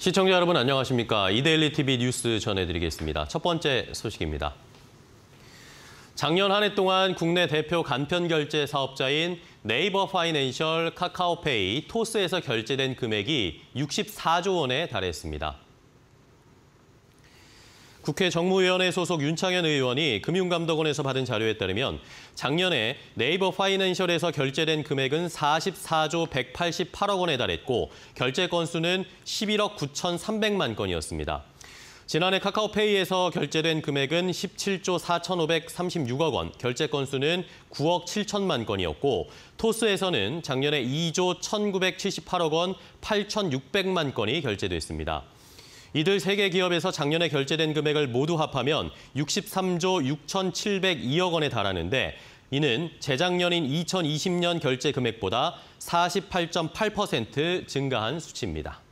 시청자 여러분 안녕하십니까. 이데일리 TV 뉴스 전해드리겠습니다. 첫 번째 소식입니다. 작년 한 해 동안 국내 대표 간편 결제 사업자인 네이버 파이낸셜, 카카오페이, 토스에서 결제된 금액이 64조 원에 달했습니다. 국회 정무위원회 소속 윤창현 의원이 금융감독원에서 받은 자료에 따르면 작년에 네이버 파이낸셜에서 결제된 금액은 44조 188억 원에 달했고 결제 건수는 11억 9,300만 건이었습니다. 지난해 카카오페이에서 결제된 금액은 17조 4,536억 원, 결제 건수는 9억 7천만 건이었고 토스에서는 작년에 2조 1,978억 원, 8,600만 건이 결제됐습니다. 이들 세 개 기업에서 작년에 결제된 금액을 모두 합하면 63조 6,702억 원에 달하는데 이는 재작년인 2020년 결제 금액보다 48.8% 증가한 수치입니다.